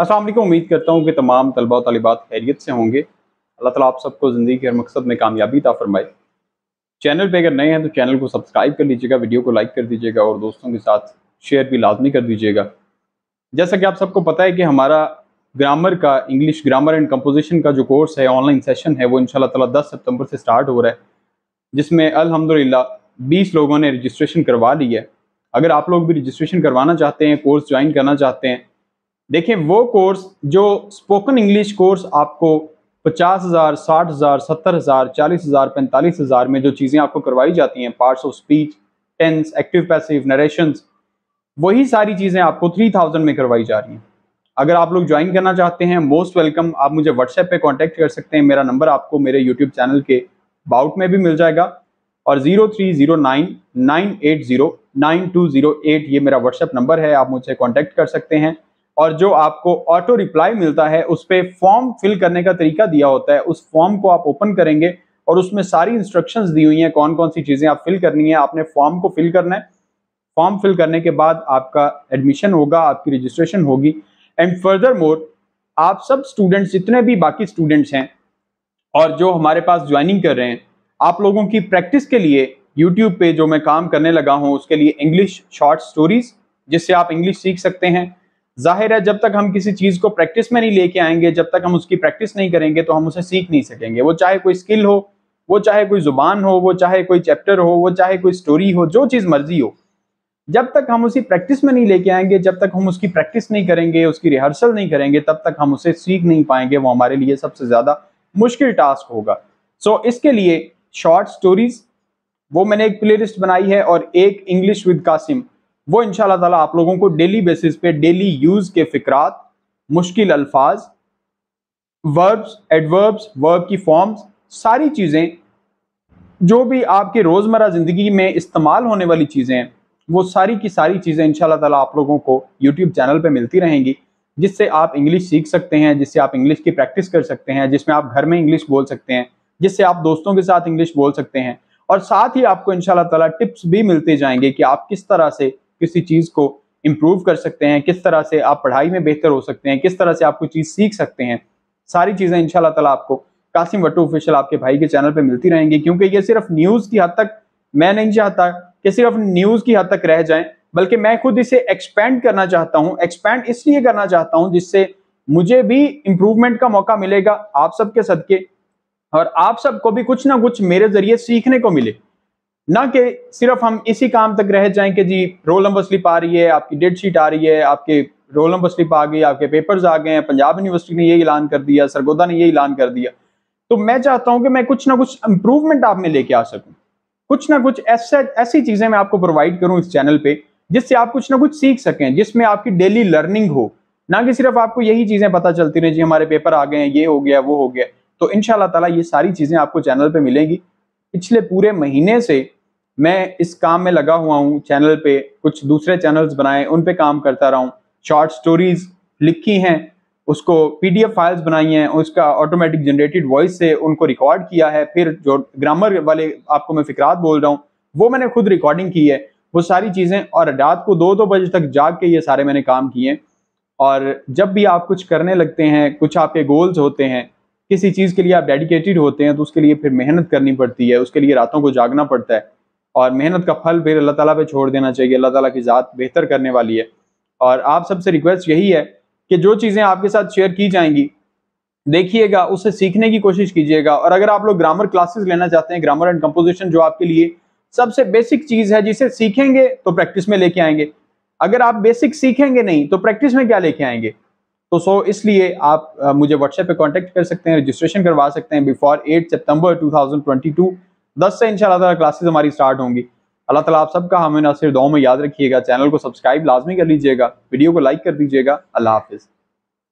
असल उम्मीद करता हूँ कि तमाम तलबा तलबात खैरियत से होंगे अल्लाह ताला आप सबको ज़िंदगी के हर मकसद में कामयाबी ता फरमाए चैनल पे अगर नए हैं तो चैनल को सब्सक्राइब कर लीजिएगा वीडियो को लाइक कर दीजिएगा और दोस्तों के साथ शेयर भी लाजमी कर दीजिएगा जैसा कि आप सबको पता है कि हमारा ग्रामर का इंग्लिश ग्रामर एंड कम्पोजिशन का जो कोर्स है ऑनलाइन सेशन है वो इन तला दस सितम्बर से स्टार्ट हो रहा है जिसमें अलहमदिल्ला बीस लोगों ने रजिस्ट्रेशन करवा ली है अगर आप लोग भी रजिस्ट्रेशन करवाना चाहते हैं कोर्स ज्वाइन करना चाहते हैं देखें वो कोर्स जो स्पोकन इंग्लिश कोर्स आपको पचास हज़ार साठ हज़ार सत्तर हज़ार चालीस हज़ार पैंतालीस हज़ार में जो चीज़ें आपको करवाई जाती हैं parts of speech tense active passive narrations वही सारी चीज़ें आपको थ्री थाउजेंड में करवाई जा रही हैं अगर आप लोग ज्वाइन करना चाहते हैं मोस्ट वेलकम आप मुझे व्हाट्सएप पे कांटेक्ट कर सकते हैं मेरा नंबर आपको मेरे यूट्यूब चैनल के बाउट में भी मिल जाएगा और zero three zero nine nine eight zero nine two zero eight ये मेरा व्हाट्सएप नंबर है आप मुझे कॉन्टैक्ट कर सकते हैं और जो आपको ऑटो रिप्लाई मिलता है उस पर फॉर्म फिल करने का तरीका दिया होता है उस फॉर्म को आप ओपन करेंगे और उसमें सारी इंस्ट्रक्शंस दी हुई हैं कौन कौन सी चीज़ें आप फिल करनी है आपने फॉर्म को फिल करना है फॉर्म फिल करने के बाद आपका एडमिशन होगा आपकी रजिस्ट्रेशन होगी एंड फर्दर मोर आप सब स्टूडेंट्स जितने भी बाकी स्टूडेंट्स हैं और जो हमारे पास ज्वाइनिंग कर रहे हैं आप लोगों की प्रैक्टिस के लिए यूट्यूब पे जो मैं काम करने लगा हूँ उसके लिए इंग्लिश शॉर्ट स्टोरीज जिससे आप इंग्लिश सीख सकते हैं जाहिर है जब तक हम किसी चीज को प्रैक्टिस में नहीं लेके आएंगे जब तक हम उसकी प्रैक्टिस नहीं करेंगे तो हम उसे सीख नहीं सकेंगे वो चाहे कोई स्किल हो वो चाहे कोई जुबान हो वो चाहे कोई चैप्टर हो वो चाहे कोई स्टोरी हो जो चीज मर्जी हो जब तक हम उसी प्रैक्टिस में नहीं लेके आएंगे जब तक हम उसकी प्रैक्टिस नहीं करेंगे उसकी रिहर्सल नहीं करेंगे तब तक हम उसे सीख नहीं पाएंगे वो हमारे लिए सबसे ज्यादा मुश्किल टास्क होगा सो so, इसके लिए शॉर्ट स्टोरीज वो मैंने एक प्लेलिस्ट बनाई है और एक इंग्लिश विद कासिम वो इन तला आप लोगों को डेली बेसिस पे डेली यूज के फिक्रात मुश्किल अल्फाज वर्ब्स एडवर्ब्स वर्ब की फॉर्म्स सारी चीज़ें जो भी आपके रोज़मर्रा ज़िंदगी में इस्तेमाल होने वाली चीज़ें हैं वो सारी की सारी चीज़ें इन शाला आप लोगों को यूट्यूब चैनल पर मिलती रहेंगी जिससे आप इंग्लिश सीख सकते हैं जिससे आप इंग्लिश की प्रैक्टिस कर सकते हैं जिसमें आप घर में इंग्लिश बोल सकते हैं जिससे आप दोस्तों के साथ इंग्लिश बोल सकते हैं और साथ ही आपको इन ताला टिप्स भी मिलते जाएंगे कि आप किस तरह से किसी चीज़ को इम्प्रूव कर सकते हैं किस तरह से आप पढ़ाई में बेहतर हो सकते हैं किस तरह से आप कोई चीज़ सीख सकते हैं सारी चीज़ें इन ताला आपको कासिम वटू ऑफिशियल आपके भाई के चैनल पर मिलती रहेंगी क्योंकि ये सिर्फ न्यूज़ की हद तक मैं नहीं चाहता कि सिर्फ न्यूज़ की हद तक रह जाए बल्कि मैं खुद इसे एक्सपेंड करना चाहता हूँ एक्सपेंड इसलिए करना चाहता हूँ जिससे मुझे भी इम्प्रूवमेंट का मौका मिलेगा आप सबके सदके और आप सबको भी कुछ ना कुछ मेरे जरिए सीखने को मिले ना कि सिर्फ हम इसी काम तक रह जाएं कि जी रोल नंबर स्लिप आ रही है आपकी डेट शीट आ रही है आपके रोल नंबर स्लिप आ गई आपके पेपर्स आ गए हैं पंजाब यूनिवर्सिटी ने ये ऐलान कर दिया सरगोदा ने ये ऐलान कर दिया तो मैं चाहता हूं कि मैं कुछ ना कुछ इंप्रूवमेंट आप में लेके आ सकूं कुछ ना कुछ ऐसा ऐसी चीजें मैं आपको प्रोवाइड करूं इस चैनल पे जिससे आप कुछ ना कुछ सीख सकें जिसमें आपकी डेली लर्निंग हो ना कि सिर्फ आपको यही चीजें पता चलती रही जी हमारे पेपर आ गए हैं ये हो गया वो हो गया तो इन ताला ये सारी चीजें आपको चैनल पर मिलेंगी पिछले पूरे महीने से मैं इस काम में लगा हुआ हूँ चैनल पे कुछ दूसरे चैनल्स बनाए उन पे काम करता रहा हूँ शॉर्ट स्टोरीज लिखी हैं उसको पीडीएफ फाइल्स बनाई हैं उसका ऑटोमेटिक जनरेटेड वॉइस से उनको रिकॉर्ड किया है फिर जो ग्रामर वाले आपको मैं फिक्रात बोल रहा हूँ वो मैंने खुद रिकॉर्डिंग की है वो सारी चीज़ें और रात को दो दो बजे तक जाग के ये सारे मैंने काम किए और जब भी आप कुछ करने लगते हैं कुछ आपके गोल्स होते हैं किसी चीज़ के लिए आप डेडिकेटेड होते हैं तो उसके लिए फिर मेहनत करनी पड़ती है उसके लिए रातों को जागना पड़ता है और मेहनत का फल फिर अल्लाह ताला पे छोड़ देना चाहिए अल्लाह ताला की ज़ात बेहतर करने वाली है और आप सबसे रिक्वेस्ट यही है कि जो चीज़ें आपके साथ शेयर की जाएंगी देखिएगा उसे सीखने की कोशिश कीजिएगा और अगर आप लोग ग्रामर क्लासेस लेना चाहते हैं ग्रामर एंड कंपोजिशन जो आपके लिए सबसे बेसिक चीज़ है जिसे सीखेंगे तो प्रैक्टिस में लेके आएंगे अगर आप बेसिक सीखेंगे नहीं तो प्रैक्टिस में क्या लेके आएंगे तो सो इसलिए आप मुझे व्हाट्सएप पे कांटेक्ट कर सकते हैं रजिस्ट्रेशन करवा सकते हैं बिफोर 8 सितंबर 2022 दस से इनशाला क्लासेज हमारी स्टार्ट होंगी अल्लाह तला आप सबका हमें ना सिर्फ दो में याद रखिएगा चैनल को सब्सक्राइब लाजमी कर लीजिएगा वीडियो को लाइक कर दीजिएगा अल्लाह हाफिज़